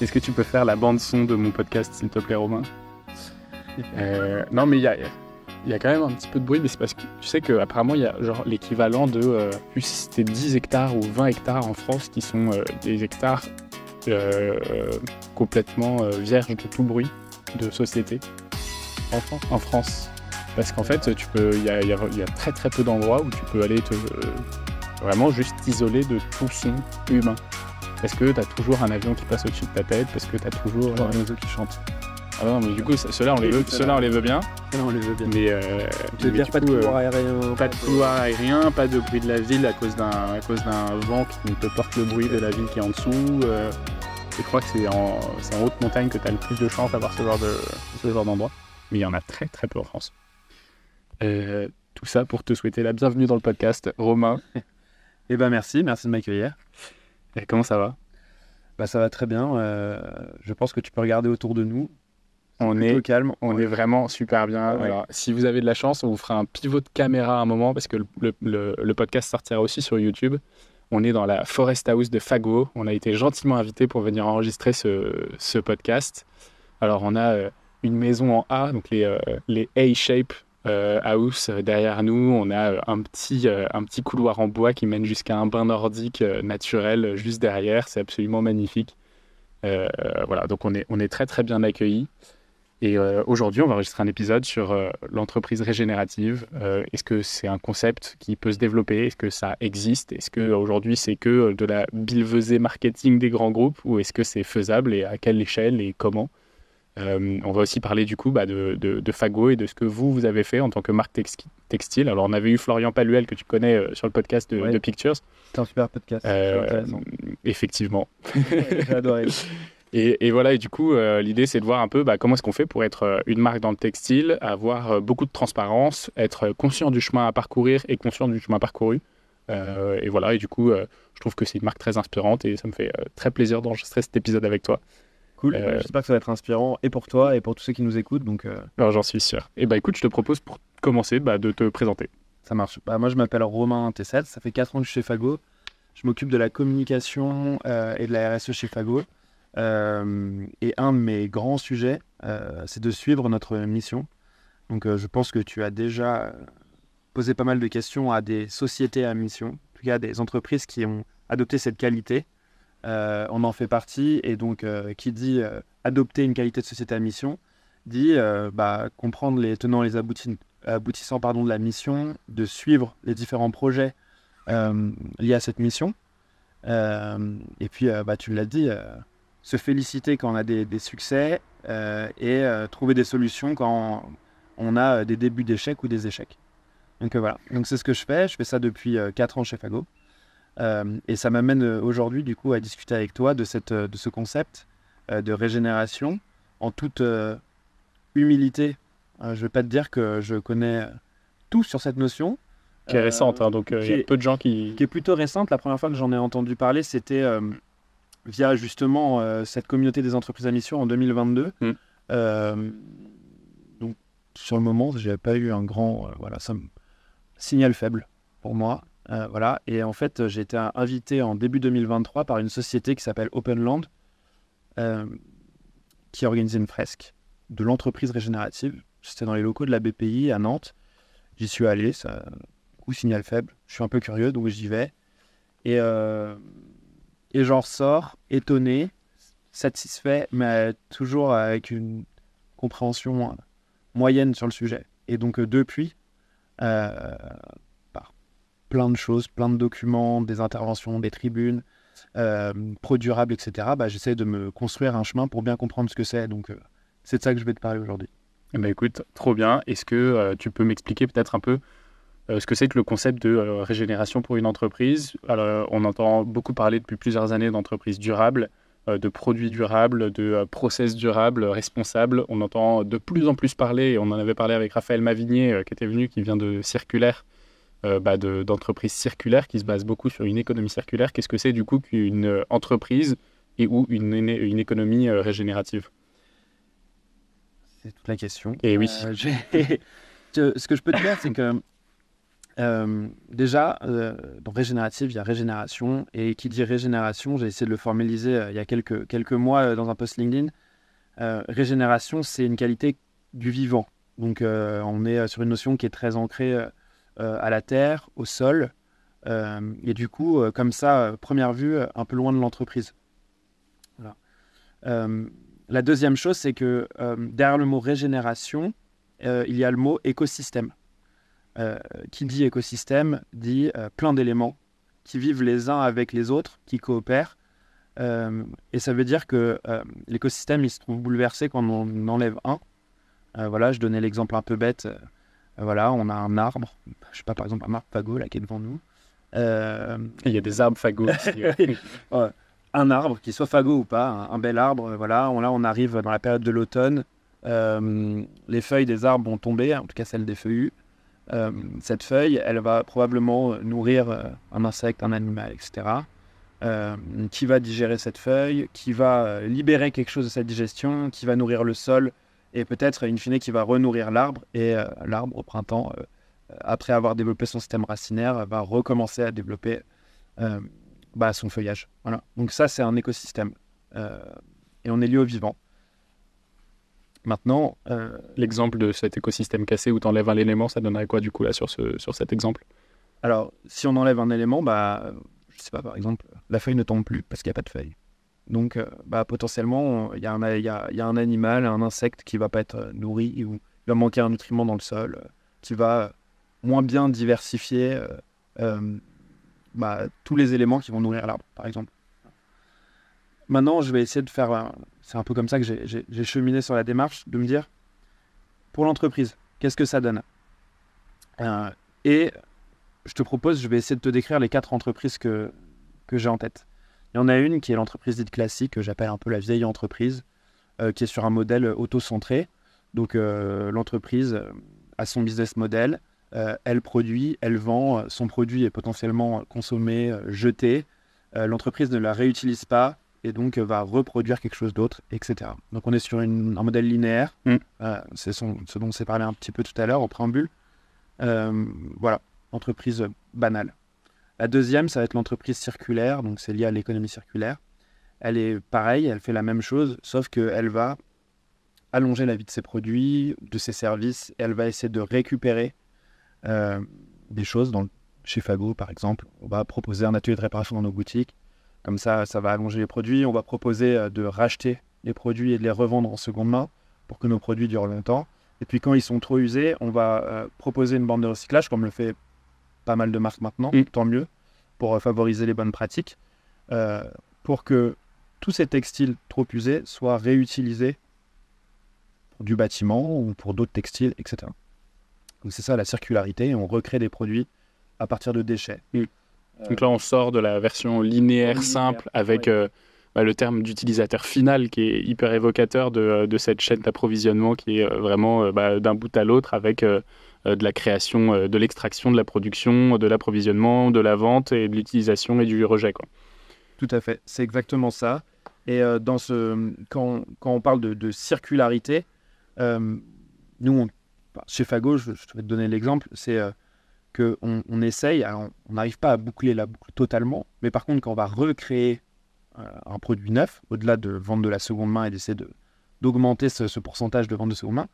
Est-ce que tu peux faire la bande-son de mon podcast, s'il te plaît, Romain euh, Non, mais il y a, quand même un petit peu de bruit, mais c'est parce que tu sais qu'apparemment, il y a genre l'équivalent de, 10 euh, hectares ou 20 hectares en France, qui sont euh, des hectares complètement vierges de tout bruit de société. En France Parce qu'en fait, tu peux, il y a, très très peu d'endroits où tu peux aller te, vraiment juste isoler de tout son humain parce que tu as toujours un avion qui passe au-dessus de ta tête, parce que tu as toujours un oiseau qui chante. Ah non, mais du coup, ceux-là, on, les veut, ceux on bien. Là, on les veut bien. Mais, euh, dire, pas, de euh, aérien, euh, pas de couloir euh, aérien. Pas de bruit de la ville à cause d'un vent qui ne te porte le bruit de la ville qui est en dessous. je crois que c'est en, haute montagne que tu as le plus de chance d'avoir ce genre d'endroit. mais il y en a très très peu en France. tout ça pour te souhaiter la bienvenue dans le podcast, Romain. eh ben merci, merci de m'accueillir comment ça va bah, Ça va très bien. Euh, je pense que tu peux regarder autour de nous. on est calme, on est vraiment super bien. si vous avez de la chance, on vous fera un pivot de caméra à un moment parce que le, podcast sortira aussi sur YouTube. On est dans la Forest House de Fago. On a été gentiment invité pour venir enregistrer ce, podcast. Alors, on a euh, une maison en A, donc les, euh, les A-shape house euh, euh, derrière nous. On a euh, un petit, un petit couloir en bois qui mène jusqu'à un bain nordique naturel juste derrière. C'est absolument magnifique. voilà, donc on est, on est très très bien accueillis. Et aujourd'hui, on va enregistrer un épisode sur l'entreprise régénérative. Est-ce que c'est un concept qui peut se développer Est-ce que ça existe Est-ce qu'aujourd'hui, c'est que de la bilvesée marketing des grands groupes Ou est-ce que c'est faisable et à quelle échelle et comment euh, on va aussi parler du coup bah, de, de, Fago et de ce que vous, vous avez fait en tant que marque textile. Alors, on avait eu Florian Paluel que tu connais euh, sur le podcast de, Pictures. C'est un super podcast. Euh, effectivement. J'ai adoré. Et, voilà, et du coup, l'idée, c'est de voir un peu bah, comment est-ce qu'on fait pour être une marque dans le textile, avoir beaucoup de transparence, être conscient du chemin à parcourir et conscient du chemin parcouru. et voilà, et du coup, je trouve que c'est une marque très inspirante et ça me fait très plaisir d'enregistrer cet épisode avec toi. Cool. J'espère que ça va être inspirant et pour toi et pour tous ceux qui nous écoutent. Donc, Alors euh. j'en suis sûr. Et bah écoute, je te propose pour commencer bah, de te présenter. Ça marche. Bah, moi je m'appelle Romain Tessel, ça fait 4 ans que je suis chez Fago. Je m'occupe de la communication euh, et de la RSE chez Fago. Euh, et un de mes grands sujets, c'est de suivre notre mission. Donc je pense que tu as déjà posé pas mal de questions à des sociétés à mission, en tout cas à des entreprises qui ont adopté cette qualité euh, on en fait partie. Et donc, euh, qui dit euh, adopter une qualité de société à mission, dit bah, comprendre les tenants et les aboutissants pardon, de la mission, de suivre les différents projets liés à cette mission. et puis, bah, tu l'as dit, se féliciter quand on a des, succès et trouver des solutions quand on a des débuts d'échecs ou des échecs. Donc voilà, c'est ce que je fais. Je fais ça depuis 4 ans chez Fago. Euh, et ça m'amène euh, aujourd'hui, du coup, à discuter avec toi de, cette, euh, de ce concept de régénération en toute humilité. je ne vais pas te dire que je connais tout sur cette notion. Qui est récente, hein, donc il y a peu de gens qui. Qui est plutôt récente. La première fois que j'en ai entendu parler, c'était via justement cette communauté des entreprises à mission en 2022. Hmm. donc sur le moment, n'ai pas eu un grand voilà, ça me... signal faible pour moi. Euh, voilà. Et en fait, j'ai été invité en début 2023 par une société qui s'appelle Openland, euh, qui organisé une fresque de l'entreprise régénérative. C'était dans les locaux de la BPI à Nantes. J'y suis allé, ça, coup, signal faible. Je suis un peu curieux, donc j'y vais. Et, euh, et j'en ressors étonné, satisfait, mais toujours avec une compréhension moyenne sur le sujet. Et donc, euh, depuis, plein de choses, plein de documents, des interventions, des tribunes, euh, pro-durable, etc., bah, j'essaie de me construire un chemin pour bien comprendre ce que c'est. Donc, euh, c'est de ça que je vais te parler aujourd'hui. Eh ben écoute, trop bien. Est-ce que euh, tu peux m'expliquer peut-être un peu ce que c'est que le concept de régénération pour une entreprise Alors, On entend beaucoup parler depuis plusieurs années d'entreprises durables, de produits durables, de process durables, responsables. On entend de plus en plus parler, on en avait parlé avec Raphaël Mavigné qui était venu, qui vient de Circulaire, d'entreprise euh, bah d'entreprises circulaires qui se base beaucoup sur une économie circulaire. Qu'est-ce que c'est du coup qu'une euh, entreprise et ou une, une économie euh, régénérative C'est toute la question. Et eh oui. Ce que je peux te dire, c'est que déjà, dans régénérative, il y a régénération. Et qui dit régénération, j'ai essayé de le formaliser il y a quelques, quelques mois dans un post LinkedIn. régénération, c'est une qualité du vivant. Donc, on est sur une notion qui est très ancrée euh, à la terre, au sol, euh, et du coup, euh, comme ça, première vue, un peu loin de l'entreprise. la deuxième chose, c'est que derrière le mot régénération, il y a le mot écosystème. qui dit écosystème dit plein d'éléments qui vivent les uns avec les autres, qui coopèrent. et ça veut dire que l'écosystème, il se trouve bouleversé quand on enlève un. voilà, je donnais l'exemple un peu bête voilà, on a un arbre, je sais pas, par exemple, un arbre fagot là qui est devant nous. Euh, Il y a des arbres fagots. aussi. Un arbre, qu'il soit fagot ou pas, un, bel arbre, euh, voilà. On, là, on arrive dans la période de l'automne. Euh, les feuilles des arbres vont tomber, en tout cas celles des feuillus. cette feuille, elle va probablement nourrir un insecte, un animal, etc. qui va digérer cette feuille, qui va libérer quelque chose de sa digestion, qui va nourrir le sol, et peut-être in fine qui va renourrir l'arbre et euh, l'arbre au printemps euh, euh, après avoir développé son système racinaire va recommencer à développer bah, son feuillage voilà donc ça c'est un écosystème et on est lié au vivant maintenant l'exemple de cet écosystème cassé où tu enlèves un élément ça donnerait quoi du coup là sur, ce, sur cet exemple alors si on enlève un élément bah je sais pas par exemple la feuille ne tombe plus parce qu'il n'y a pas de feuille donc, potentiellement, il y, a, un animal, un insecte qui va pas être euh, nourri ou il va manquer un nutriment dans le sol, euh, qui va euh, moins bien diversifier bah, tous les éléments qui vont nourrir l'arbre, par exemple. Maintenant, je vais essayer de faire. C'est un peu comme ça que j'ai cheminé sur la démarche, de me dire pour l'entreprise, qu'est-ce que ça donne Et je te propose, je vais essayer de te décrire les quatre entreprises que j'ai en tête. Il y en a une qui est l'entreprise dite classique, que j'appelle un peu la vieille entreprise, euh, qui est sur un modèle auto-centré. Donc euh, l'entreprise euh, a son business model, elle produit, elle vend, son produit est potentiellement consommé, jeté, l'entreprise ne la réutilise pas et donc va reproduire quelque chose d'autre, etc. Donc on est sur un modèle linéaire, mm. c'est ce dont on s'est parlé un petit peu tout à l'heure au préambule. voilà, entreprise banale. La deuxième, ça va être l'entreprise circulaire, donc c'est lié à l'économie circulaire. Elle est pareille, elle fait la même chose, sauf qu'elle va allonger la vie de ses produits, de ses services, elle va essayer de récupérer euh, des choses. Dans, chez Fago, par exemple, on va proposer un atelier de réparation dans nos boutiques. Comme ça, ça va allonger les produits. On va proposer euh, de racheter les produits et de les revendre en seconde main pour que nos produits durent longtemps. Et puis quand ils sont trop usés, on va euh, proposer une bande de recyclage, comme le fait pas mal de marques maintenant, mm. tant mieux, pour euh, favoriser les bonnes pratiques, euh, pour que tous ces textiles trop usés soient réutilisés pour du bâtiment ou pour d'autres textiles, etc. Donc c'est ça la circularité, on recrée des produits à partir de déchets. Mm. Euh, Donc là, on sort de la version linéaire, simple avec bah, le terme d'utilisateur final qui est hyper évocateur de, cette chaîne d'approvisionnement qui est vraiment bah, d'un bout à l'autre avec euh, de la création, euh, de l'extraction, de la production, de l'approvisionnement, de la vente et de l'utilisation et du rejet. Tout à fait, c'est exactement ça. Et euh, dans ce, quand, quand, on parle de, circularité, nous, bah, chez Fago, je, je, vais te donner l'exemple, c'est qu'on on essaye, on n'arrive pas à boucler la boucle totalement, mais par contre, quand on va recréer un produit neuf, au-delà de vendre de la seconde main et d'essayer d'augmenter de, ce, ce, pourcentage de vente de seconde main,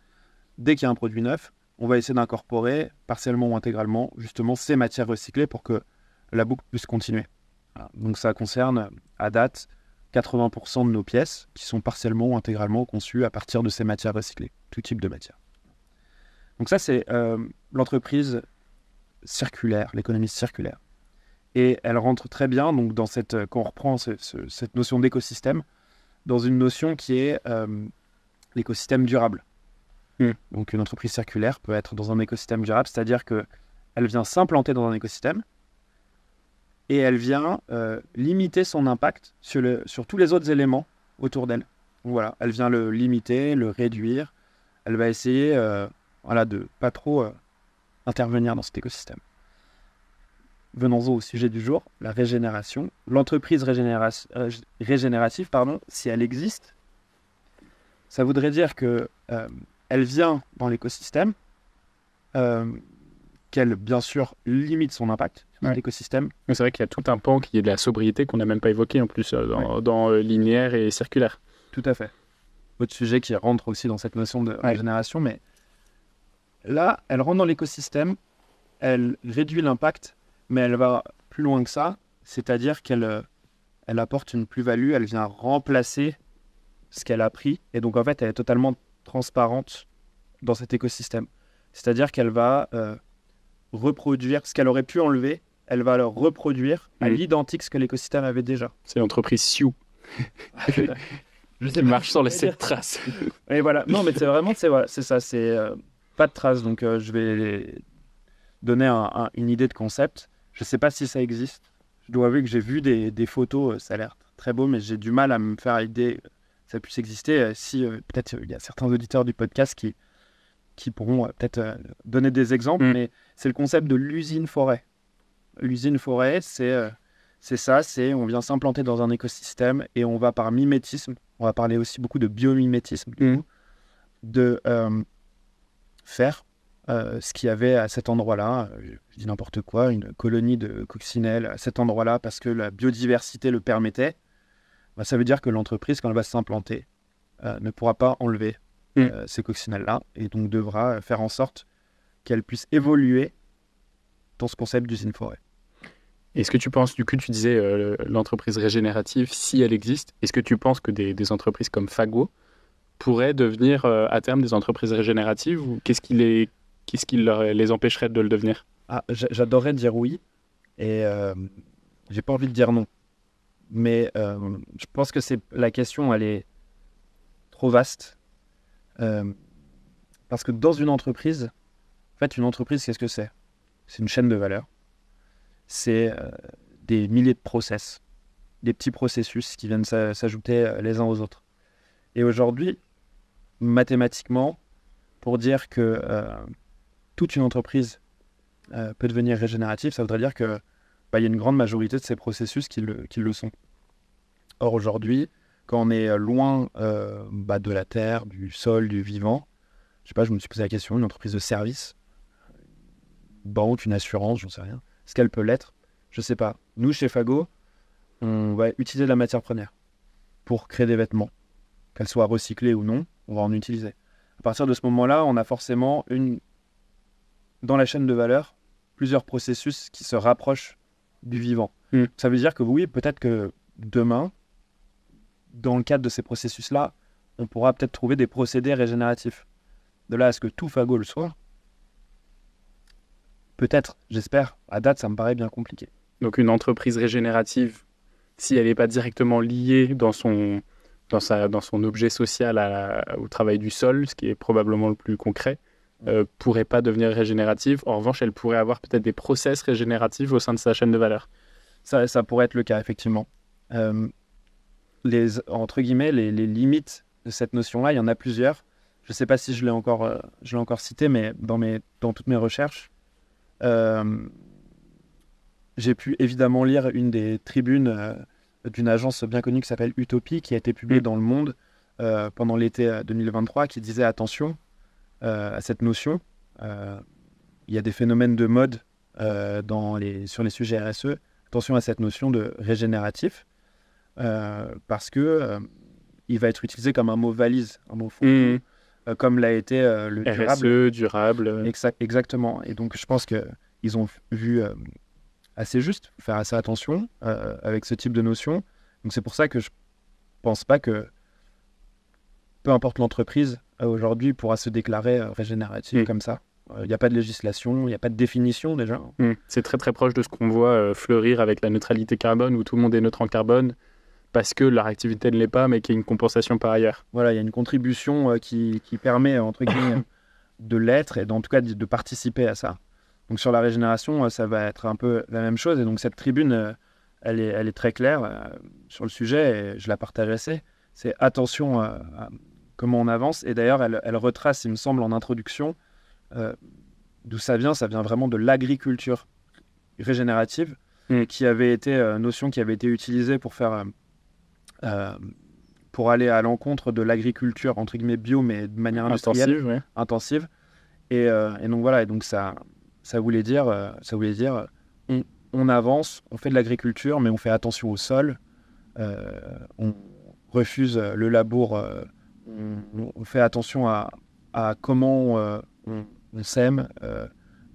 dès qu'il y a un produit neuf, on va essayer d'incorporer partiellement ou intégralement justement ces matières recyclées pour que la boucle puisse continuer. Donc ça concerne à date 80% de nos pièces qui sont partiellement ou intégralement conçues à partir de ces matières recyclées, tout type de matière. Donc ça c'est euh, l'entreprise circulaire, l'économie circulaire. Et elle rentre très bien donc dans cette euh, quand on reprend cette notion d'écosystème dans une notion qui est euh, l'écosystème durable. Mm. Donc une entreprise circulaire peut être dans un écosystème durable, c'est-à-dire que elle vient s'implanter dans un écosystème et elle vient euh, limiter son impact sur, sur tous les autres éléments autour d'elle. Voilà, elle vient le limiter, le réduire. Elle va essayer euh, voilà, de pas trop euh, intervenir dans cet écosystème. Venons-en au sujet du jour, la régénération. L'entreprise régénérative, pardon, si elle existe, ça voudrait dire que euh, elle vient dans l'écosystème, euh, qu'elle, bien sûr, limite son impact sur l'écosystème. c'est vrai qu'il y a tout un pan qui est de la sobriété qu'on n'a même pas évoqué en plus euh, dans, euh, linéaire et circulaire. Tout à fait. Autre sujet qui rentre aussi dans cette notion de régénération, mais là, elle rentre dans l'écosystème, elle réduit l'impact, mais elle va plus loin que ça, c'est-à-dire qu'elle elle apporte une plus-value, elle vient remplacer ce qu'elle a pris, et donc en fait, elle est totalement transparente dans cet écosystème. C'est-à-dire qu'elle va euh, reproduire ce qu'elle aurait pu enlever, elle va le reproduire à l'identique ce que l'écosystème avait déjà. C'est l'entreprise Sioux. Je sais marche sans laisser de traces. Et voilà. Non, mais c'est vraiment, c'est ça, c'est euh, pas de traces. Donc, euh, je vais donner une idée de concept. Je ne sais pas si ça existe. Je dois avouer que j'ai vu des, photos. ça a l'air très beau, mais j'ai du mal à me faire idée, ça puisse exister. Euh, si euh, peut-être euh, il y a certains auditeurs du podcast qui, qui pourront peut-être donner des exemples, mm. mais c'est le concept de l'usine forêt. L'usine forêt, c'est c'est ça, c'est on vient s'implanter dans un écosystème et on va par mimétisme, on va parler aussi beaucoup de biomimétisme, mm. de faire ce qu'il y avait à cet endroit-là, je dis n'importe quoi, une colonie de coccinelles à cet endroit-là parce que la biodiversité le permettait, bah, ça veut dire que l'entreprise, quand elle va s'implanter, euh, ne pourra pas enlever mm. euh, ces coccinelles-là et donc devra euh, faire en sorte qu'elle puisse évoluer dans ce concept d'usine forêt. Est-ce que tu penses, du coup, tu disais l'entreprise régénérative, si elle existe, est-ce que tu penses que des, entreprises comme Fago pourraient devenir à terme des entreprises régénératives ou qu'est-ce qui les, empêcherait de le devenir ah, J'adorerais dire oui et j'ai pas envie de dire non. Mais euh, je pense que c'est la question, elle est trop vaste. Euh, parce que dans une entreprise, en fait, une entreprise, qu'est-ce que c'est C'est une chaîne de valeur. C'est euh, des milliers de process, des petits processus qui viennent s'ajouter les uns aux autres. Et aujourd'hui, mathématiquement, pour dire que toute une entreprise peut devenir régénérative, ça voudrait dire que il y a une grande majorité de ces processus qui le, sont. Or, aujourd'hui, quand on est euh, loin euh, bah, de la terre, du sol, du vivant, je sais pas, je me suis posé la question, une entreprise de service, une banque, une assurance, j'en sais rien, ce qu'elle peut l'être Je sais pas. Nous, chez Fago, on va utiliser de la matière première pour créer des vêtements. Qu'elle soit recyclée ou non, on va en utiliser. À partir de ce moment-là, on a forcément une dans la chaîne de valeur plusieurs processus qui se rapprochent du vivant. Mm. Ça veut dire que oui, peut-être que demain, dans le cadre de ces processus-là, on pourra peut-être trouver des procédés régénératifs. De là à ce que tout fagot le soit, peut-être, j'espère. À date, ça me paraît bien compliqué. Donc une entreprise régénérative, si elle n'est pas directement liée dans son, dans, sa, dans son objet social au travail du sol, ce qui est probablement le plus concret, ne euh, pourrait pas devenir régénérative. En revanche, elle pourrait avoir peut-être des process régénératifs au sein de sa chaîne de valeur. Ça, ça pourrait être le cas, effectivement. Euh, les, entre guillemets, les, limites de cette notion-là, il y en a plusieurs. Je ne sais pas si je l'ai encore, euh, je l'ai encore cité, mais dans, mes, dans toutes mes recherches, j'ai pu évidemment lire une des tribunes d'une agence bien connue qui s'appelle Utopie, qui a été publiée mm. dans Le Monde pendant l'été 2023, qui disait attention, euh, à cette notion. Euh, il y a des phénomènes de mode euh, dans les, sur les sujets RSE. Attention à cette notion de régénératif, parce que il va être utilisé comme un mot valise, un mot fond, mmh. comme l'a été le e, durable. RSE, durable. exactement. Et donc, je pense qu'ils ont vu assez juste, faire assez attention avec ce type de notion. Donc, c'est pour ça que je pense pas que, peu importe l'entreprise, euh, aujourd'hui pourra se déclarer euh, régénérative mm. comme ça. Il euh, n'y a pas de législation, il n'y a pas de définition déjà. Mm. C'est très très proche de ce qu'on voit fleurir avec la neutralité carbone, où tout le monde est neutre en carbone, parce que la réactivité ne l'est pas, mais qu'il y a une compensation par ailleurs. Voilà, il y a une contribution qui, permet, entre guillemets, de l'être et en tout cas de participer à ça. Donc sur la régénération, ça va être un peu la même chose. Et donc cette tribune, elle est, elle est très claire sur le sujet et je la partage assez. C'est attention à, comment on avance. Et d'ailleurs, elle, retrace, il me semble, en introduction, euh, d'où ça vient. Ça vient vraiment de l'agriculture régénérative, mm. qui avait été euh, notion qui avait été utilisée pour faire euh, pour aller à l'encontre de l'agriculture entre guillemets bio, mais de manière industrielle, intensive. Et, donc voilà. Et donc ça, ça voulait dire, ça voulait dire, on, on, avance, on fait de l'agriculture, mais on fait attention au sol. on refuse le labour on, fait attention à, comment euh, on, sème, euh,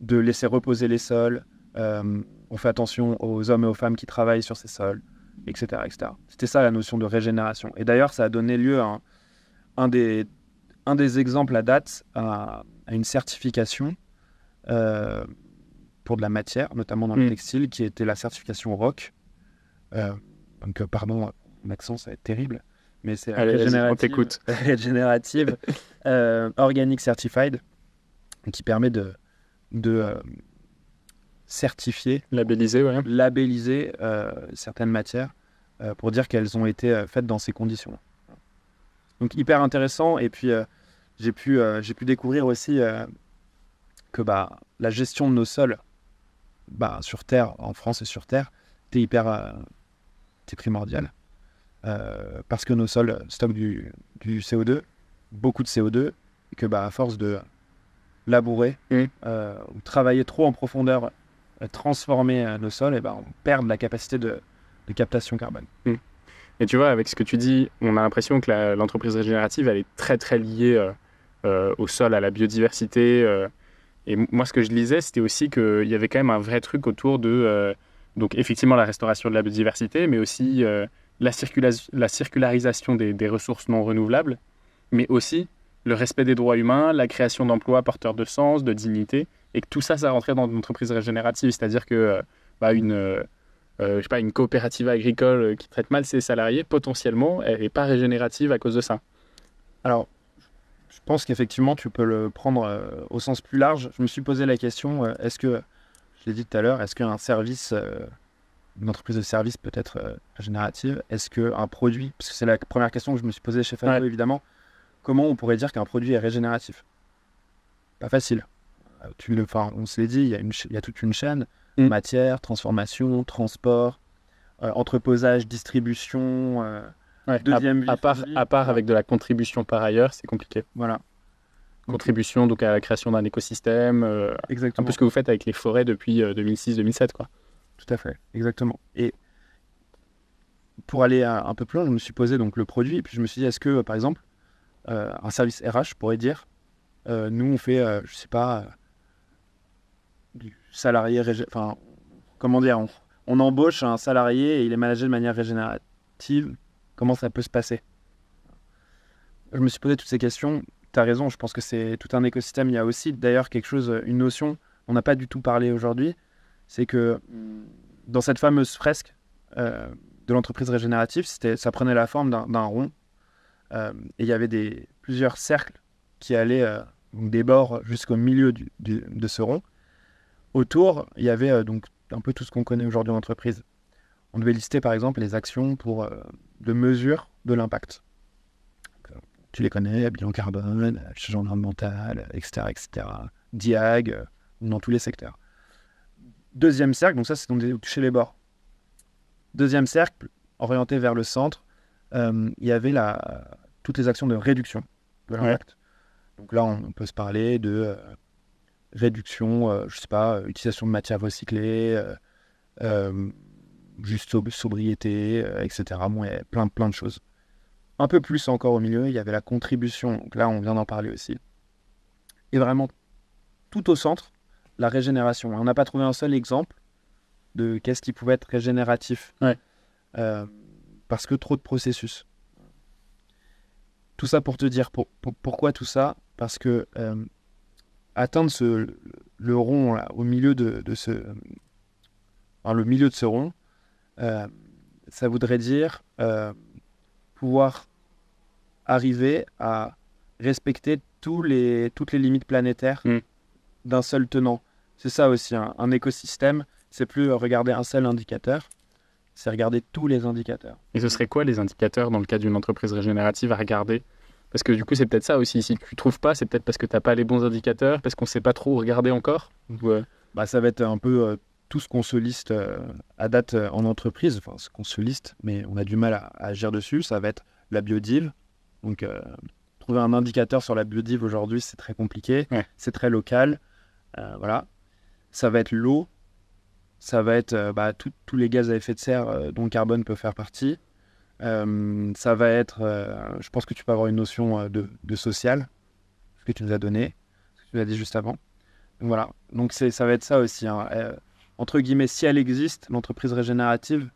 de laisser reposer les sols. Euh, on fait attention aux hommes et aux femmes qui travaillent sur ces sols, etc. C'était ça la notion de régénération. Et d'ailleurs, ça a donné lieu à un, des, un des exemples à date à, une certification pour de la matière, notamment dans le mm. textile, qui était la certification ROC. donc, pardon, l'accent, ça va être terrible mais c'est générative, générative euh, Organic Certified, qui permet de, de euh, certifier, labelliser, labelliser euh, certaines matières euh, pour dire qu'elles ont été faites dans ces conditions Donc hyper intéressant, et puis j'ai pu, j'ai pu découvrir aussi que bah, la gestion de nos sols bah, sur Terre, en France et sur Terre, était hyper primordiale euh, parce que nos sols stockent du, CO2, beaucoup de CO2, et que bah, à force de labourer mmh. euh, ou travailler trop en profondeur, euh, transformer nos sols, et ben on perd la capacité de, captation carbone. Mmh. Et tu vois, avec ce que tu dis, on a l'impression que l'entreprise régénérative, elle est très très liée au sol, à la biodiversité. et moi, ce que je lisais, c'était aussi qu'il y avait quand même un vrai truc autour de, donc effectivement, la restauration de la biodiversité, mais aussi la, la circularisation des, des, ressources non renouvelables, mais aussi le respect des droits humains, la création d'emplois porteurs de sens, de dignité, et que tout ça, ça rentrait dans une entreprise régénérative, c'est-à-dire que euh, bah, une, euh, euh, je sais pas, une coopérative agricole qui traite mal ses salariés, potentiellement, elle n'est pas régénérative à cause de ça. Alors, je pense qu'effectivement, tu peux le prendre au sens plus large. Je me suis posé la question, est-ce que, je l'ai dit tout à l'heure, est-ce qu'un service une entreprise de service peut-être régénérative, euh, générative, est-ce qu'un produit, parce que c'est la première question que je me suis posée chez Fabio évidemment, comment on pourrait dire qu'un produit est régénératif Pas facile. Euh, tu le, on se l'est dit, il y, a y, a toute une chaîne mm. matière, transformation, transport, euh, entreposage, distribution. deuxième à, à part, à part avec de la contribution par ailleurs, c'est compliqué. Voilà contribution donc à la création d'un écosystème. Exactement. Un peu ce que vous faites avec les forêts depuis 2006-2007, quoi tout à fait, exactement. Et pour aller un peu plus loin, je me suis posé donc le produit et puis je me suis dit, est-ce que euh, par exemple, euh, un service RH pourrait dire, euh, nous on fait, je sais pas, du salarié, enfin, comment dire, on, on, embauche un salarié et il est managé de manière régénérative, comment ça peut se passer Je me suis posé toutes ces questions. Tu as raison, je pense que c'est tout un écosystème. Il y a aussi d'ailleurs quelque chose, une notion, on n'a pas du tout parlé aujourd'hui, c'est que dans cette fameuse fresque euh, de l'entreprise régénérative, ça prenait la forme d'un rond. Euh, et il y avait des, plusieurs cercles qui allaient euh, des bords jusqu'au milieu de ce rond. Autour, il y avait donc un peu tout ce qu'on connaît aujourd'hui en entreprise. On devait lister par exemple les actions pour, de mesure de l'impact. Tu les connais, bilan carbone, changement environnemental, etc., etc. DIAG, dans tous les secteurs. Deuxième cercle, donc ça c'est donc toucher les bords. Deuxième cercle, orienté vers le centre, euh, il y avait la, toutes les actions de réduction de l'impact. Donc là, on, peut se parler de euh, réduction, je euh, je sais pas, utilisation de matières recyclées, juste sobriété, etc. Bon, il y a plein, plein de choses. Un peu plus encore au milieu, il y avait la contribution. Donc là, on vient d'en parler aussi. Et vraiment, tout au centre, la régénération. On n'a pas trouvé un seul exemple de qu'est-ce qui pouvait être régénératif. Euh, parce que trop de processus. Tout ça pour te dire pourquoi tout ça Parce que euh, atteindre ce, le rond au milieu de, ce, le milieu de ce rond, euh, ça voudrait dire pouvoir arriver à respecter tous les, toutes les limites planétaires mm. d'un seul tenant. C'est ça aussi, hein. un écosystème, c'est plus euh, regarder un seul indicateur, c'est regarder tous les indicateurs. Et ce serait quoi les indicateurs dans le cas d'une entreprise régénérative à regarder Parce que du coup, c'est peut-être ça aussi. Si tu ne trouves pas, c'est peut-être parce que tu n'as pas les bons indicateurs, parce qu'on ne sait pas trop regarder encore euh, bah, Ça va être un peu euh, tout ce qu'on se liste à date en entreprise, enfin ce qu'on se liste, mais on a du mal à, agir dessus. Ça va être la biodive. Donc, trouver un indicateur sur la biodive aujourd'hui, c'est très compliqué, c'est très local. voilà ça va être l'eau, ça va être euh, bah, tous les gaz à effet de serre euh, dont le carbone peut faire partie. Euh, ça va être, je pense que tu peux avoir une notion de, social, ce que tu nous as donné, ce que tu nous as dit juste avant. Donc voilà, donc ça va être ça aussi. Hein. entre guillemets, si elle existe, l'entreprise régénérative,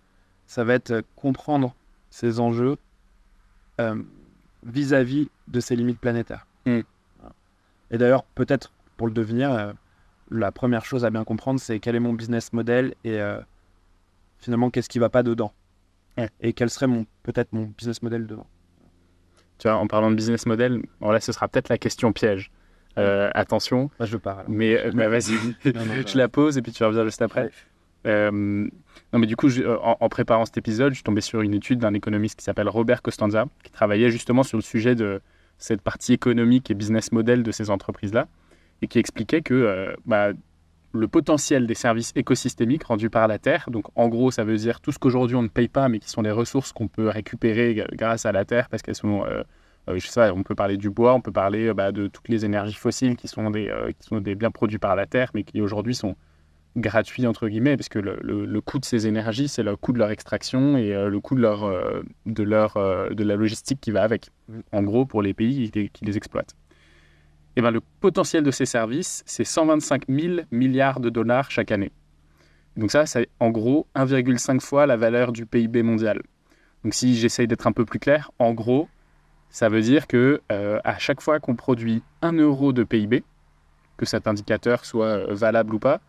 ça va être comprendre ses enjeux vis-à-vis de ses limites planétaires. Hmm. Et d'ailleurs, peut-être pour le devenir, la première chose à bien comprendre, c'est quel est mon business model et euh, finalement, qu'est-ce qui va pas dedans Et quel serait peut-être mon business model devant Tu vois, en parlant de business model, en là, ce sera peut-être la question piège. Euh, attention. je bah, je pars. pas. Mais, euh, bah, vas-y, je bah, la pose et puis tu vas revenir juste après. non, mais du coup, en, en, préparant cet épisode, je suis tombé sur une étude d'un économiste qui s'appelle Robert Costanza, qui travaillait justement sur le sujet de cette partie économique et business model de ces entreprises-là et qui expliquait que euh, bah, le potentiel des services écosystémiques rendus par la Terre. Donc en gros, ça veut dire tout ce qu'aujourd'hui on ne paye pas, mais qui sont des ressources qu'on peut récupérer grâce à la Terre, parce qu'elles sont, euh, euh, je sais, on peut parler du bois, on peut parler bah, de toutes les énergies fossiles qui sont, des, biens produits par la Terre, mais qui aujourd'hui sont gratuits, entre guillemets, parce que le, coût de ces énergies, c'est le coût de leur extraction et le coût de, leur, de, leur, la logistique qui va avec, en gros, pour les pays qui les exploitent. Eh ben, le potentiel de ces services, c'est 125 000 milliards de dollars chaque année. Donc ça, c'est en gros 1,5 fois la valeur du PIB mondial. Donc si j'essaye d'être un peu plus clair, en gros, ça veut dire que euh, à chaque fois qu'on produit 1 euro de PIB, que cet indicateur soit euh, valable ou pas,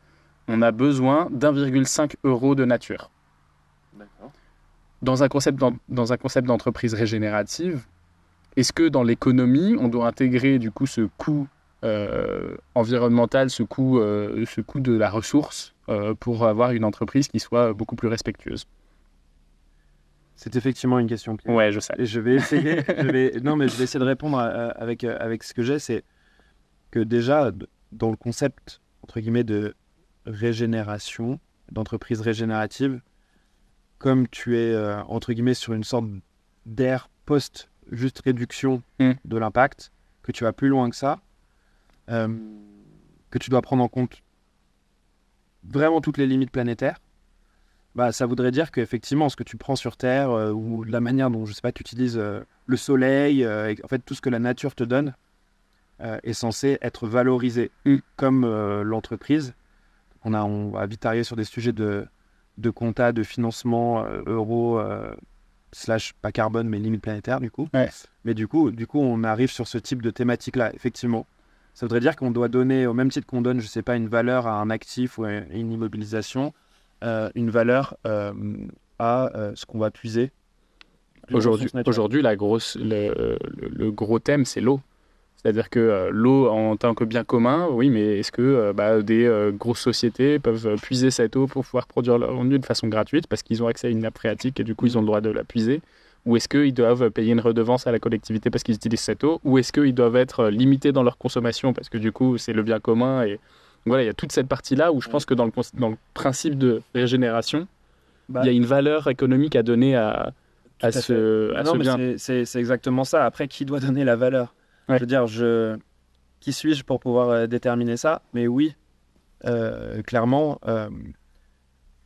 on a besoin d'1,5 euro de nature. Dans un concept d'entreprise régénérative, est-ce que dans l'économie, on doit intégrer du coup ce coût euh, environnemental, ce coût, euh, ce coût de la ressource euh, pour avoir une entreprise qui soit beaucoup plus respectueuse C'est effectivement une question. Ouais, je sais. je vais essayer. Non, mais je vais essayer de répondre avec, avec ce que j'ai. C'est que déjà, dans le concept, entre guillemets, de régénération, d'entreprise régénérative, comme tu es, entre guillemets, sur une sorte d'ère post juste réduction mm. de l'impact, que tu vas plus loin que ça, euh, que tu dois prendre en compte vraiment toutes les limites planétaires, bah, ça voudrait dire qu'effectivement, ce que tu prends sur Terre euh, ou la manière dont, je sais pas, tu utilises euh, le soleil, en fait, tout ce que la nature te donne est censé être valorisé, mm. comme l'entreprise. On, a, on va vite arriver sur des sujets de, de compta, de financement, euro, slash pas carbone, mais limite planétaire, du coup. Mais du coup, du coup, on arrive sur ce type de thématique-là, effectivement. Ça voudrait dire qu'on doit donner, au même titre qu'on donne, je sais pas, une valeur à un actif ou une immobilisation, euh, une valeur euh, à euh, ce qu'on va puiser. Aujourd'hui, aujourd'hui, la grosse, le, le gros thème, c'est l'eau. C'est-à-dire que euh, l'eau en tant que bien commun, oui, mais est-ce que euh, bah, des euh, grosses sociétés peuvent puiser cette eau pour pouvoir produire leur revenu de façon gratuite parce qu'ils ont accès à une nappe phréatique et du coup ils ont le droit de la puiser ou est-ce qu'ils doivent payer une redevance à la collectivité parce qu'ils utilisent cette eau Ou est-ce qu'ils doivent être limités dans leur consommation parce que du coup, c'est le bien commun Et voilà, il y a toute cette partie-là où je pense que dans le, dans le principe de régénération, bah il y a une valeur économique à donner à, à, ce, à non, mais C'est exactement ça. Après, qui doit donner la valeur je veux dire, je... qui suis-je pour pouvoir euh, déterminer ça Mais oui, euh, clairement, euh,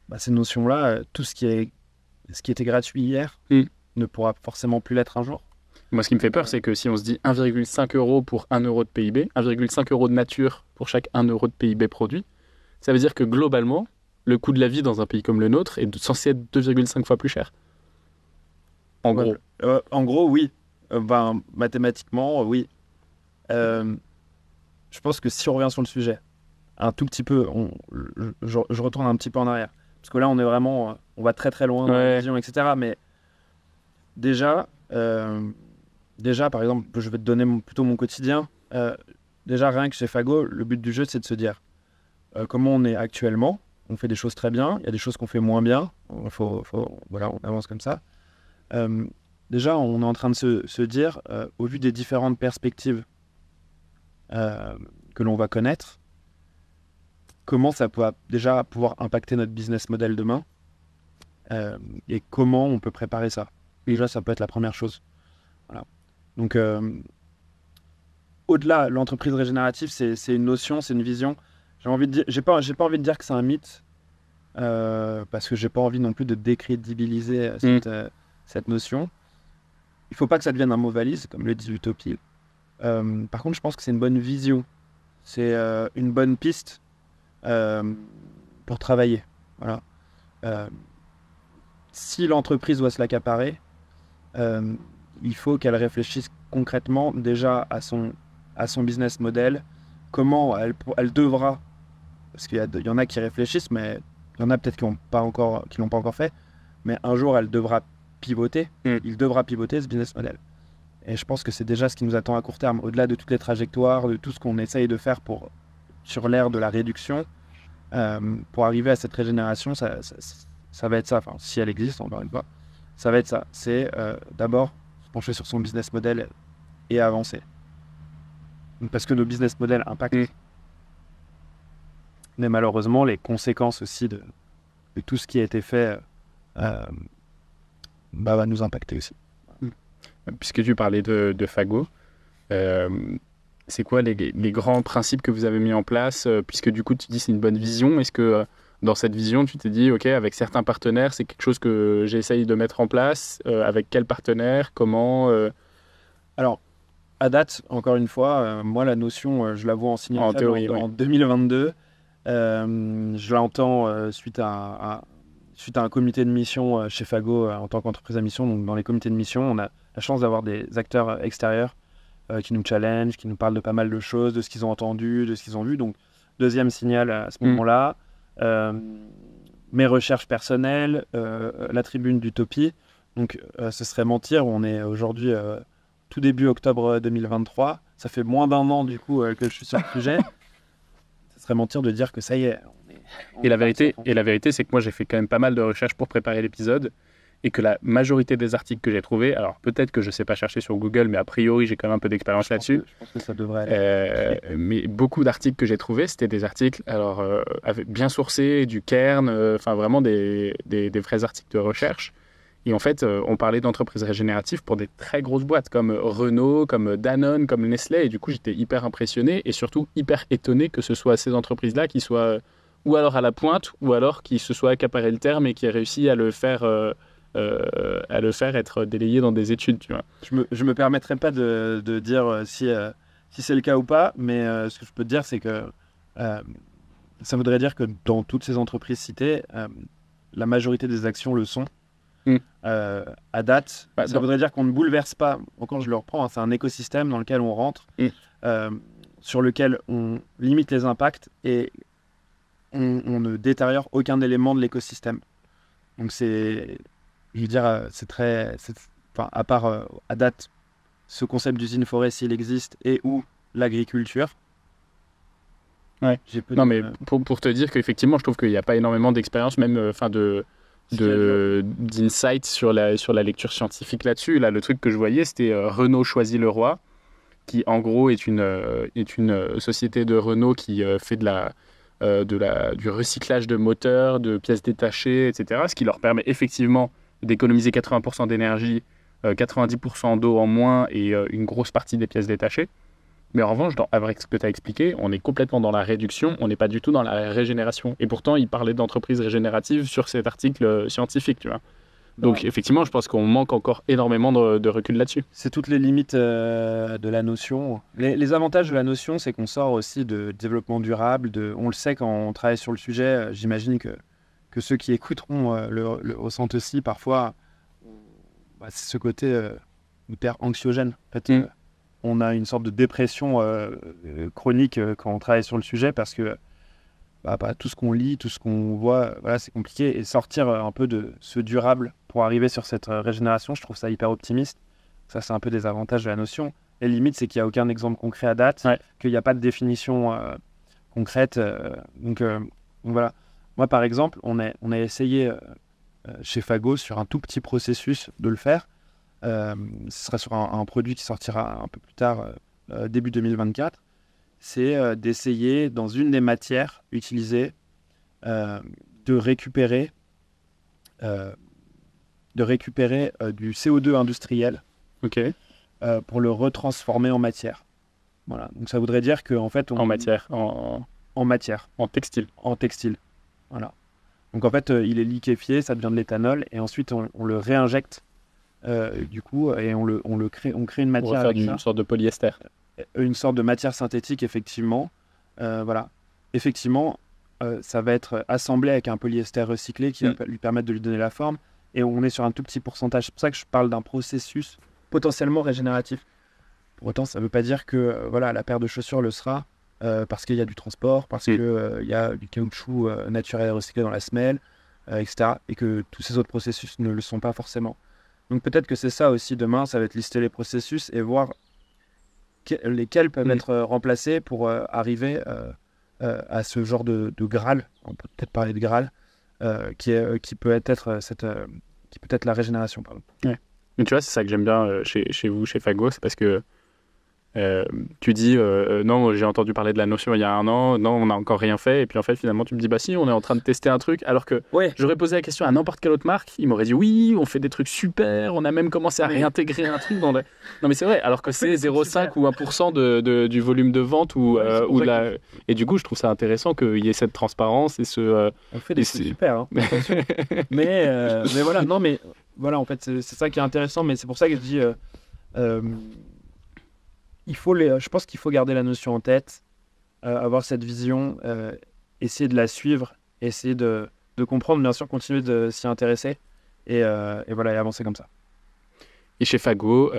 bah, ces notions-là, tout ce qui, est... ce qui était gratuit hier mm. ne pourra forcément plus l'être un jour. Moi, ce qui me fait peur, c'est que si on se dit 1,5 euro pour 1 euro de PIB, 1,5 euro de nature pour chaque 1 euro de PIB produit, ça veut dire que globalement, le coût de la vie dans un pays comme le nôtre est censé être 2,5 fois plus cher. En gros. Bah, en gros, oui. Euh, ben, mathématiquement, euh, oui. Euh, je pense que si on revient sur le sujet, un tout petit peu, je, retourne un petit peu en arrière. Parce que là, on est vraiment, on va très très loin dans la etc. Mais déjà, déjà, par exemple, je vais te donner plutôt mon quotidien. déjà, rien que chez Fago, le but du jeu, c'est de se dire comment on est actuellement. On fait des choses très bien, il y a des choses qu'on fait moins bien. Faut, voilà, on avance comme ça déjà, on est en train de se, se dire, euh, au vu des différentes perspectives euh, que l'on va connaître, comment ça peut déjà pouvoir impacter notre business model demain euh, et comment on peut préparer ça. Déjà, ça peut être la première chose. Voilà. Donc, au-delà, l'entreprise régénérative, c'est une notion, c'est une vision. J'ai envie de dire, j'ai pas, j'ai pas envie de dire que c'est un mythe parce que j'ai pas envie non plus de décrédibiliser cette, mm. cette notion. Il faut pas que ça devienne un mot valise, comme le dit Utopie. Euh, par contre, je pense que c'est une bonne vision. C'est euh, une bonne piste euh, pour travailler. Voilà. si l'entreprise doit se l'accaparer, il faut qu'elle réfléchisse concrètement déjà à son, à son business model, comment elle, elle devra, parce qu'il y, y, en a qui réfléchissent, mais il y en a peut-être qui ne l'ont pas encore fait, mais un jour elle devra pivoter, mm. il devra pivoter ce business model. Et je pense que c'est déjà ce qui nous attend à court terme, au-delà de toutes les trajectoires, de tout ce qu'on essaye de faire pour, sur l'ère de la réduction. Euh, pour arriver à cette régénération, ça, ça, va être ça. Enfin, si elle existe, encore une fois, ça va être ça. C'est euh, d'abord se pencher sur son business model et avancer. Parce que nos business models impactent. Mm. Mais malheureusement, les conséquences aussi de, tout ce qui a été fait euh, bah, va nous impacter aussi. Mm. Puisque tu parlais de, Fago, euh, c'est quoi les, grands principes que vous avez mis en place euh, Puisque du coup, tu dis c'est une bonne vision, est-ce que euh, dans cette vision, tu t'es dit, OK, avec certains partenaires, c'est quelque chose que j'essaye de mettre en place. avec quel partenaire Comment Alors, à date, encore une fois, moi, la notion, je la vois en signature en, théorie, en, 2022. je l'entends suite à, suite à un comité de mission euh, chez Fago euh, en tant qu'entreprise à mission, donc dans les comités de mission, on a la chance d'avoir des acteurs euh, extérieurs qui nous challengent, qui nous parlent de pas mal de choses, de ce qu'ils ont entendu, de ce qu'ils ont vu. Donc, deuxième signal à ce mm. moment-là, mes recherches personnelles, la tribune d'Utopie. Donc, ce serait mentir. On est aujourd'hui tout début octobre 2023. Ça fait moins d'un an, du coup, que je suis sur le sujet. ce serait mentir de dire que ça y est, et la vérité, et la vérité, c'est que moi j'ai fait quand même pas mal de recherches pour préparer l'épisode et que la majorité des articles que j'ai trouvés, alors peut-être que je ne sais pas chercher sur Google, mais a priori j'ai quand même un peu d'expérience là-dessus. Je pense que ça devrait aller. Euh, mais beaucoup d'articles que j'ai trouvés, c'était des articles alors euh, bien sourcés, du Cairn, euh, enfin vraiment des, des, des, vrais articles de recherche. Et en fait, on parlait d'entreprises régénératives pour des très grosses boîtes comme Renault, comme Danone, comme Nestlé. Et du coup, j'étais hyper impressionné et surtout hyper étonné que ce soit ces entreprises-là qui soient ou alors à la pointe, ou alors qui se soit accaparé le terme et qui a réussi à le faire. Euh, euh, à le faire être délayé dans des études, tu vois. Je me, je me permettrai pas de, de dire euh, si, si c'est le cas ou pas, mais ce que je peux te dire, c'est que ça voudrait dire que dans toutes ces entreprises citées, la majorité des actions le sont. Mm. à date. Bah, ça voudrait dire qu'on ne bouleverse pas, encore je le reprends, hein, c'est un écosystème dans lequel on rentre, mm. sur lequel on limite les impacts et on, ne détériore aucun élément de l'écosystème. Donc c'est, je veux dire, euh, c'est très, enfin, à part euh, à date, ce concept d'usine forêt s'il existe et où l'agriculture. Ouais. non mais pour, te dire qu'effectivement, je trouve qu'il n'y a pas énormément d'expérience, même, euh, enfin de de d'insight sur la sur la lecture scientifique là-dessus. Là, le truc que je voyais, c'était Renault choisit le roi, qui en gros est une est une société de Renault qui fait de la euh, de du recyclage de moteurs, de pièces détachées, etc. Ce qui leur permet effectivement d'économiser 80% d'énergie, 90% euh, d'eau en moins et euh, une grosse partie des pièces détachées. Mais en revanche, dans, avec ce que tu as expliqué, on est complètement dans la réduction, on n'est pas du tout dans la régénération. Et pourtant, il parlait d'entreprise régénérative sur cet article scientifique, tu vois. Donc effectivement, je pense qu'on manque encore énormément de, recul là-dessus. C'est toutes les limites euh, de la notion. Les, avantages de la notion, c'est qu'on sort aussi de développement durable. De, on le sait quand on travaille sur le sujet. Euh, j'imagine que, que ceux qui écouteront euh, le, ressentent aussi parfois. Bah, c'est ce côté hyper anxiogène. En fait, mm. on a une sorte de dépression chronique quand on travaille sur le sujet parce que bah, bah, tout ce qu'on lit, tout ce qu'on voit, voilà, c'est compliqué. Et sortir euh, un peu de ce durable pour arriver sur cette euh, régénération, je trouve ça hyper optimiste. Ça, c'est un peu des avantages de la notion. Et limite, c'est qu'il n'y a aucun exemple concret à date, qu'il n'y a pas de définition euh, concrète. donc, voilà. Moi, par exemple, on a, on a essayé chez Fago sur un tout petit processus de le faire. ce sera sur un, produit qui sortira un peu plus tard, début 2024 c'est euh, d'essayer, dans une des matières utilisées, euh, de récupérer, euh, de récupérer du CO2 industriel pour le retransformer en matière. Voilà. Donc ça voudrait dire qu'en en fait, en matière, en... matière, en textile, en textile. Voilà. Donc en fait, il est liquéfié, ça devient de l'éthanol, et ensuite on, le réinjecte du coup et on le, crée, on crée une matière. On va faire une sorte de polyester une sorte de matière synthétique, effectivement. Euh, voilà. Effectivement, euh, ça va être assemblé avec un polyester recyclé qui va mm. lui permettre de lui donner la forme. Et on est sur un tout petit pourcentage. C'est pour ça que je parle d'un processus potentiellement régénératif. Pour autant, ça ne veut pas dire que euh, voilà, la paire de chaussures le sera parce qu'il y a du transport, parce mm. que qu'il y a du caoutchouc naturel recyclé dans la semelle, etc. Et que tous ces autres processus ne le sont pas forcément. Donc peut-être que c'est ça aussi demain, ça va être lister les processus et voir lesquels peuvent mm. être euh, remplacés pour euh, arriver euh, à ce genre de, Graal, on peut peut-être parler de Graal, qui, est, qui peut être, cette, qui peut être la régénération. Mais tu vois, c'est ça que j'aime bien chez, chez, vous, chez Fago, c'est parce que euh, tu dis euh, euh, non, j'ai entendu parler de la notion il y a un an, non, on n'a encore rien fait, et puis en fait, finalement, tu me dis bah si, on est en train de tester un truc, alors que j'aurais posé la question à n'importe quelle autre marque, il m'aurait dit oui, on fait des trucs super, on a même commencé à réintégrer un truc dans Non, mais c'est vrai, alors que c'est 0,5 ou 1% de, du volume de vente ou, Et du coup, je trouve ça intéressant qu'il y ait cette transparence et ce. on fait des trucs super, hein, mais, mais voilà, non, mais voilà, en fait, c'est ça qui est intéressant, mais c'est pour ça que je dis faut je pense qu'il faut garder la notion en tête, euh, avoir cette vision, euh, essayer de la suivre, essayer de, comprendre, bien sûr, continuer de s'y intéresser et, euh, voilà, et avancer comme ça. Et chez Fago,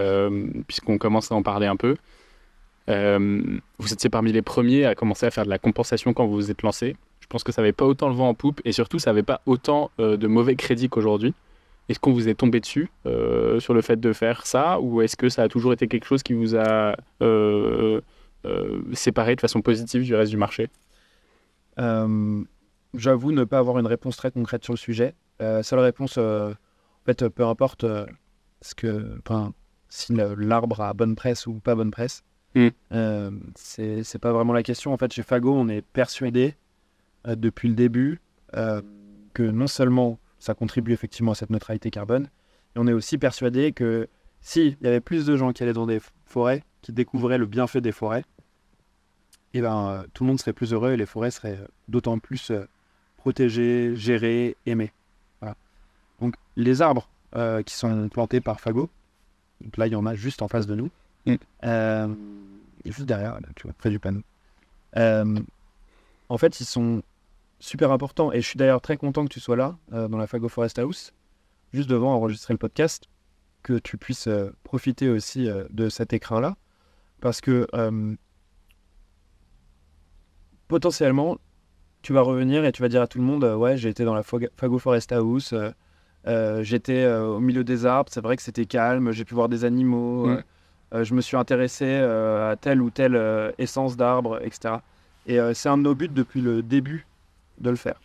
puisqu'on commence à en parler un peu, vous étiez parmi les premiers à commencer à faire de la compensation quand vous vous êtes lancé. Je pense que ça n'avait pas autant le vent en poupe et surtout, ça n'avait pas autant de mauvais crédits qu'aujourd'hui. Est-ce qu'on vous est tombé dessus euh, sur le fait de faire ça ou est-ce que ça a toujours été quelque chose qui vous a euh, euh, séparé de façon positive du reste du marché J'avoue ne pas avoir une réponse très concrète sur le sujet. seule réponse, en fait, peu importe ce que, si l'arbre a bonne presse ou pas bonne presse, hmm. Ce c'est pas vraiment la question. En fait, chez Fago, on est persuadé depuis le début que non seulement ça contribue effectivement à cette neutralité carbone. Et on est aussi persuadé que s'il y avait plus de gens qui allaient dans des forêts, qui découvraient le bienfait des forêts, et eh ben, euh, tout le monde serait plus heureux et les forêts seraient euh, d'autant plus euh, protégées, gérées, aimées. Donc les arbres qui sont plantés par Fago, là il y en a juste en face de nous, mm. juste derrière, près du panneau. en fait, ils sont super important. Et je suis d'ailleurs très content que tu sois là, euh, dans la Fago Forest House, juste devant enregistrer le podcast, que tu puisses euh, profiter aussi euh, de cet écran-là. Parce que potentiellement, tu vas revenir et tu vas dire à tout le monde Ouais, j'ai été dans la Fago Forest House, j'étais au milieu des arbres, c'est vrai que c'était calme, j'ai pu voir des animaux. je me suis intéressé à telle ou telle essence d'arbre, etc. Et c'est un de nos buts depuis le début de le faire.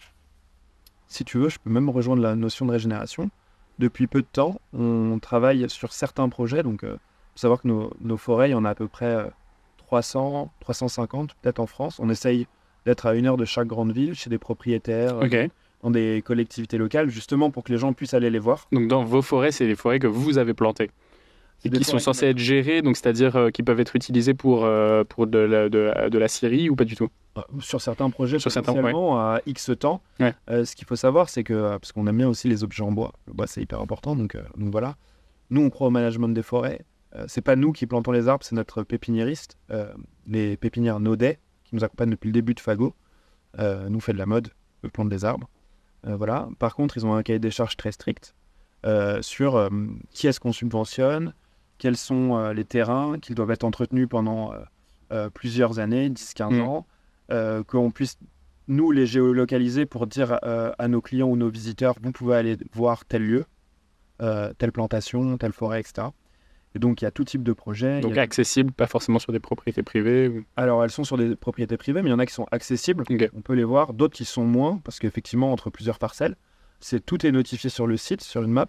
Si tu veux, je peux même rejoindre la notion de régénération. Depuis peu de temps, on travaille sur certains projets, donc euh, savoir que nos, forêts, il y en a à peu près 300, euh, 350 peut-être en France. On essaye d'être à une heure de chaque grande ville, chez des propriétaires, euh, dans des collectivités locales, justement pour que les gens puissent aller les voir. Donc dans vos forêts, c'est les forêts que vous avez plantées et qui sont censés être gérés, donc c'est-à-dire euh, qui peuvent être utilisés pour, euh, pour de, la, de, la série ou pas du tout euh, Sur certains projets, sur certains, à X temps. ce qu'il faut savoir, c'est que, parce qu'on aime bien aussi les objets en bois, le bois c'est hyper important, donc, donc voilà. Nous, on croit au management des forêts. c'est pas nous qui plantons les arbres, c'est notre pépiniériste, les pépinières Naudet, qui nous accompagnent depuis le début de Fago, nous fait de la mode, plante des arbres. voilà. Par contre, ils ont un cahier des charges très strict sur qui est-ce qu'on subventionne, quels sont euh, les terrains qu'ils doivent être entretenus pendant euh, euh, plusieurs années, 10-15 mm. ans, ans, qu'on puisse nous les géolocaliser pour dire à nos clients ou nos visiteurs, vous pouvez aller voir tel lieu, telle plantation, telle forêt, etc. Et donc, il y a tout type de projet. Donc, accessibles, pas forcément sur des propriétés privées Alors, elles sont sur des propriétés privées, mais il y en a qui sont accessibles. On peut les voir. D'autres qui sont moins, parce qu'effectivement, entre plusieurs parcelles, c'est tout est notifié sur le site, sur une map.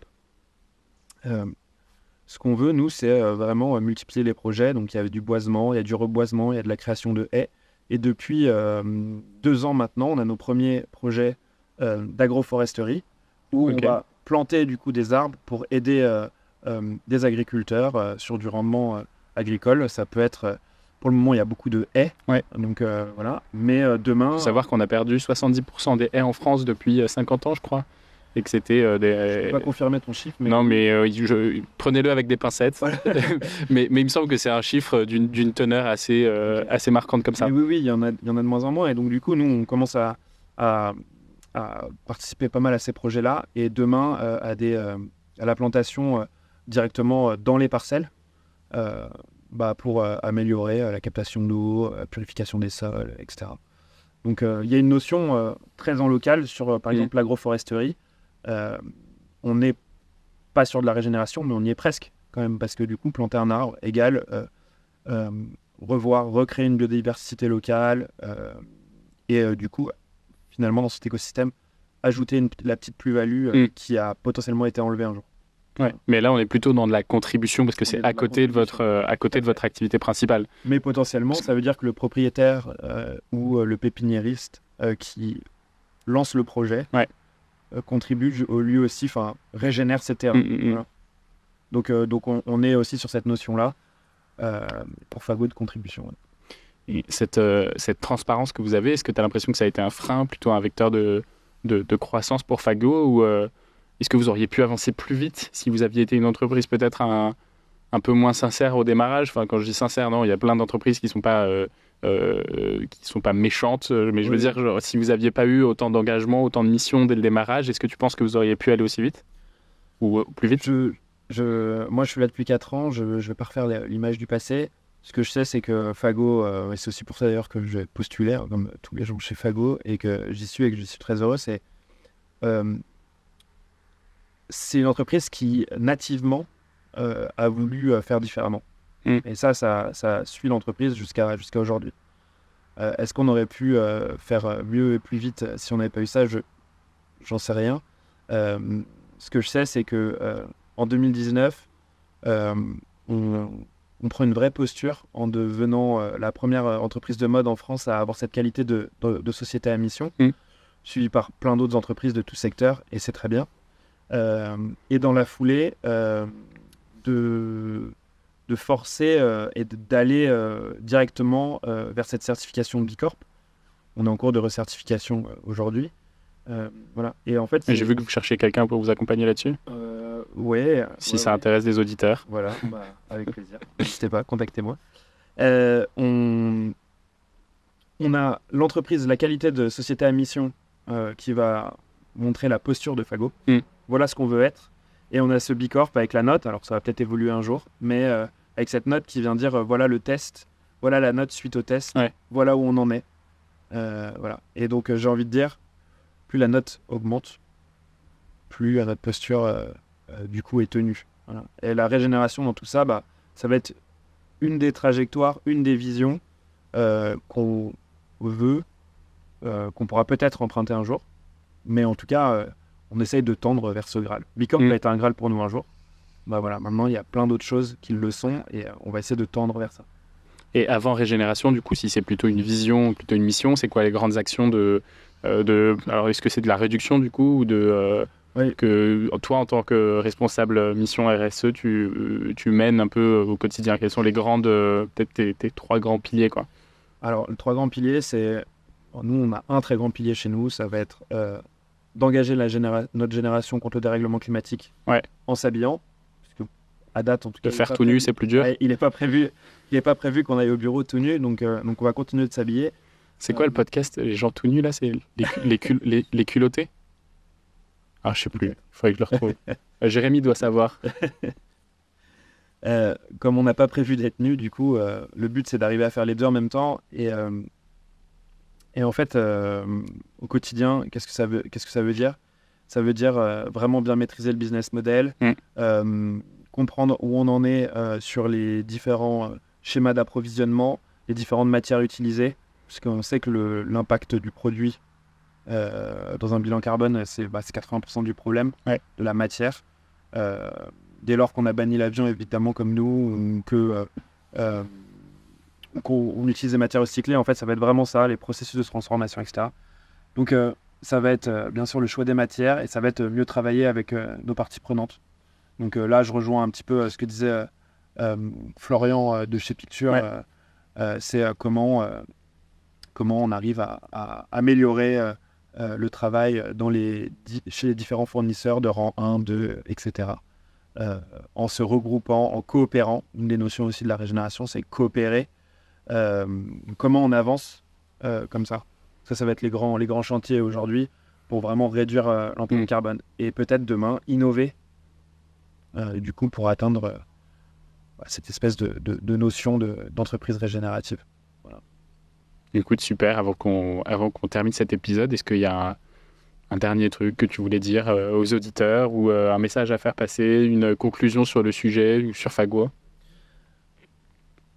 Ce qu'on veut, nous, c'est euh, vraiment euh, multiplier les projets. Donc, il y a du boisement, il y a du reboisement, il y a de la création de haies. Et depuis euh, deux ans maintenant, on a nos premiers projets d'agroforesterie où on va planter du coup des arbres pour aider des agriculteurs sur du rendement agricole. Ça peut être pour le moment, il y a beaucoup de haies. Ouais. Donc voilà. Mais demain. Faut savoir qu'on a perdu 70% des haies en France depuis 50 ans, je crois et que c'était euh, des. peux pas euh, confirmer ton chiffre, mais. Non, mais euh, prenez-le avec des pincettes. mais, il me semble que c'est un chiffre d'une teneur assez, assez marquante comme ça. oui, oui, il y, en a, y en a de moins en moins. Et donc, du coup, nous, on commence à, participer pas mal à ces projets-là. Et demain, à, des, à la plantation directement dans les parcelles. bah, pour améliorer la captation d'eau, la purification des sols, etc. Donc il y a une notion très en local sur, par mm-hmm. exemple, l'agroforesterie, euh, on n'est pas sûr de la régénération, mais on y est presque quand même, parce que du coup, planter un arbre égale euh, euh, revoir, recréer une biodiversité locale, et du coup, finalement, dans cet écosystème, ajouter la petite plus-value mm. qui a potentiellement été enlevée un jour. Mais là, on est plutôt dans de la contribution parce que c'est à côté de votre à côté de votre activité principale. Mais potentiellement, ça veut dire que le propriétaire ou le pépiniériste qui lance le projet, ouais. Euh, contribue lieu aussi, enfin, régénère ses terres. Mm, mm, mm. Donc, euh, donc on, est aussi sur cette notion-là euh, pour Fago de contribution. Cette, cette transparence que vous avez, est-ce que tu as l'impression que ça a été un frein, plutôt un vecteur de, de, croissance pour Fago ou est-ce que vous auriez pu avancer plus vite si vous aviez été une entreprise peut-être un, un, peu moins sincère au démarrage Enfin, quand je dis sincère, non, il y a plein d'entreprises qui ne sont pas euh, qui sont pas méchantes. Euh, mais je veux dire, si vous aviez pas eu autant d'engagement, autant de missions dès le démarrage, est-ce que tu penses que vous auriez pu aller aussi vite ou euh, plus vite je, Moi, je suis là depuis 4 ans. Je ne vais pas refaire l'image du passé. Ce que je sais, c'est que Fago, et c'est aussi pour ça d'ailleurs que je postulaire hein, comme tous les gens chez Fago, et que j'y suis et que je suis très heureux, c'est une entreprise qui, nativement, a voulu faire différemment. Mm. Et ça, ça, ça suit l'entreprise jusqu'à jusqu'à aujourd'hui. Euh, est-ce qu'on aurait pu euh, faire euh, mieux et plus vite si on n'avait pas eu ça Je j'en sais rien. ce que je sais, c'est que en 2019, on, on, prend une vraie posture en devenant la première entreprise de mode en France à avoir cette qualité de, société à mission, mm. suivie par plein d'autres entreprises de tout secteur, et c'est très bien. et dans la foulée, de de forcer euh, et d'aller euh, directement euh, vers cette certification Bicorp. On est en cours de recertification aujourd'hui. voilà. Et en fait, j'ai vu que vous cherchez quelqu'un pour vous accompagner là-dessus. ouais. Si ça intéresse des auditeurs. Voilà. Bah, avec plaisir. N'hésitez pas, contactez-moi. on... on a l'entreprise, la qualité de société à mission qui va montrer la posture de Fago. Hmm. Voilà ce qu'on veut être. Et on a ce Bicorp avec la note, alors ça va peut-être évoluer un jour, mais euh, avec cette note qui vient dire euh, voilà le test, voilà la note suite au test, voilà où on en est. Euh, voilà. Et donc j'ai envie de dire, plus la note augmente, plus notre posture du coup est tenue. Et la régénération dans tout ça, bah, ça va être une des trajectoires, une des visions qu'on veut, qu'on pourra peut-être emprunter un jour. Mais en tout cas, on essaye de tendre vers ce Graal. Bicorp mm. va être un Graal pour nous un jour. Bah voilà, maintenant il y a plein d'autres choses qui le sont et euh, on va essayer de tendre vers ça. Et avant régénération, du coup, si c'est plutôt une vision, plutôt une mission, c'est quoi les grandes actions de, euh, alors est-ce que c'est de la réduction du coup ou de euh, que toi en tant que responsable mission RSE, tu, mènes un peu au quotidien Quels sont les grandes peut-être tes, trois grands piliers quoi Alors les trois grands piliers, c'est nous on a un très grand pilier chez nous, ça va être d'engager notre génération contre le dérèglement climatique ouais. en s'habillant. À date, en tout cas, de faire tout nu, c'est plus dur. Il n'est pas prévu, prévu qu'on aille au bureau tout nu, donc euh, donc on va continuer de s'habiller. C'est quoi le euh, podcast Les gens tout nus là, c'est les, les, culottés Ah, je sais plus. Il faudrait que je le retrouve. Euh, Jérémy doit savoir. comme on n'a pas prévu d'être nu, du coup, le but c'est d'arriver à faire les deux en même temps. Et, et en fait, euh, au quotidien, qu'est-ce que ça veut, qu'est-ce que ça veut dire Ça veut dire euh, vraiment bien maîtriser le business model, mm. euh, comprendre où on en est sur les différents schémas d'approvisionnement, les différentes matières utilisées, parce qu'on sait que l'impact du produit dans un bilan carbone, c'est 80% bah, du problème de la matière. dès lors qu'on a banni l'avion, évidemment, comme nous, que euh, qu'on utilise des matières recyclées, en fait, ça va être vraiment ça, les processus de transformation, etc. Donc, euh, ça va être euh, bien sûr le choix des matières et ça va être euh, mieux travailler avec nos parties prenantes. Donc là, je rejoins un petit peu ce que disait Florian de chez Picture. c'est comment, comment on arrive à, améliorer le travail dans les chez les différents fournisseurs de rang 1, 2, etc. en se regroupant, en coopérant. Une des notions aussi de la régénération, c'est coopérer euh, comment on avance euh, comme ça. Ça, ça va être les grands, les grands chantiers aujourd'hui pour vraiment réduire euh, l'empreinte mm. carbone. Et peut-être demain, innover, du coup, pour atteindre bah, cette espèce de, notion d'entreprise régénérative. Écoute, super. Avant qu'on termine cet épisode, est-ce qu'il y a un, dernier truc que tu voulais dire aux auditeurs ou un message à faire passer, une conclusion sur le sujet ou sur Fago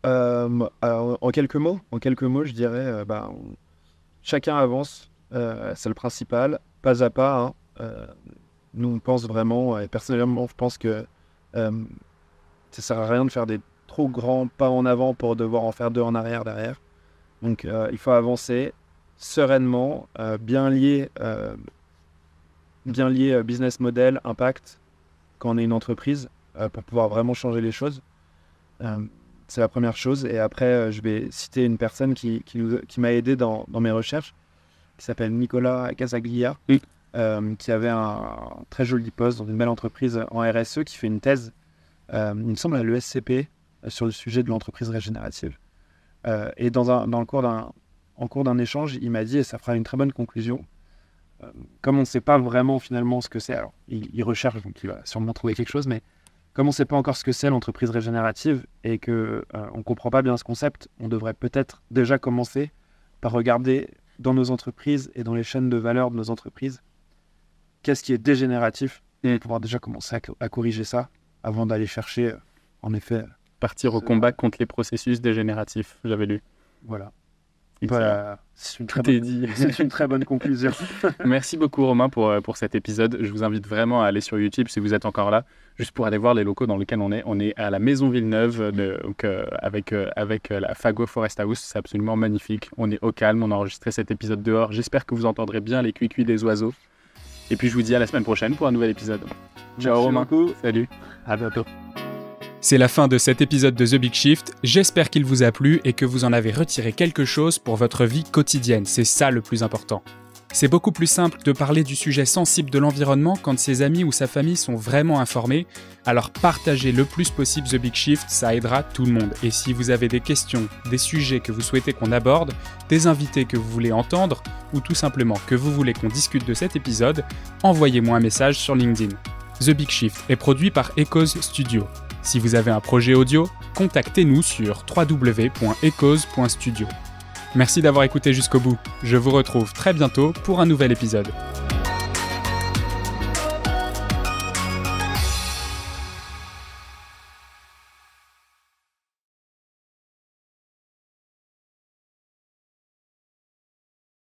euh, en quelques mots, en quelques mots, je dirais, euh, bah, chacun avance, euh, c'est le principal, pas à pas. Hein. nous, on pense vraiment, et personnellement, je pense que ça sert à rien de faire des trop grands pas en avant pour devoir en faire deux en arrière derrière. Donc, il faut avancer sereinement, bien lié, bien lié business model, impact quand on est une entreprise pour pouvoir vraiment changer les choses. C'est la première chose. Et après, euh, je vais citer une personne qui, qui, m'a aidé dans, mes recherches, qui s'appelle Nicolas Casaglia, euh, qui avait un, très joli poste dans une belle entreprise en RSE, qui fait une thèse, euh, il me semble, à l'ESCP, sur le sujet de l'entreprise régénérative. et dans, un, le cours d'un, en cours d'un échange, il m'a dit, et ça fera une très bonne conclusion, comme on ne sait pas vraiment finalement ce que c'est, alors il, il recherche, donc il va sûrement trouver quelque chose, mais comme on ne sait pas encore ce que c'est l'entreprise régénérative et que euh, on ne comprend pas bien ce concept, on devrait peut-être déjà commencer par regarder dans nos entreprises et dans les chaînes de valeur de nos entreprises qu'est-ce qui est dégénératif et pouvoir déjà commencer à corriger ça avant d'aller chercher, en effet. Partir au combat contre les processus dégénératifs, j'avais lu. Voilà. Voilà, c'est une, très bonne... une très bonne conclusion. Merci beaucoup Romain pour, euh, pour cet épisode. Je vous invite vraiment à aller sur YouTube si vous êtes encore là, juste pour aller voir les locaux dans lesquels on est. On est à la Maison Villeneuve, euh, donc, euh, avec, avec la Fago Forest House. C'est absolument magnifique. On est au calme, on a enregistré cet épisode dehors. J'espère que vous entendrez bien les cuicuis des oiseaux. Et puis je vous dis à la semaine prochaine pour un nouvel épisode. Ciao Romain. Salut. À bientôt. C'est la fin de cet épisode de The Big Shift, j'espère qu'il vous a plu et que vous en avez retiré quelque chose pour votre vie quotidienne, c'est ça le plus important. C'est beaucoup plus simple de parler du sujet sensible de l'environnement quand ses amis ou sa famille sont vraiment informés, alors partagez le plus possible The Big Shift, ça aidera tout le monde. Et si vous avez des questions, des sujets que vous souhaitez qu'on aborde, des invités que vous voulez entendre, ou tout simplement que vous voulez qu'on discute de cet épisode, envoyez-moi un message sur LinkedIn. The Big Shift est produit par Echoes Studio. Si vous avez un projet audio, contactez-nous sur www.ecos.studio. Merci d'avoir écouté jusqu'au bout. Je vous retrouve très bientôt pour un nouvel épisode.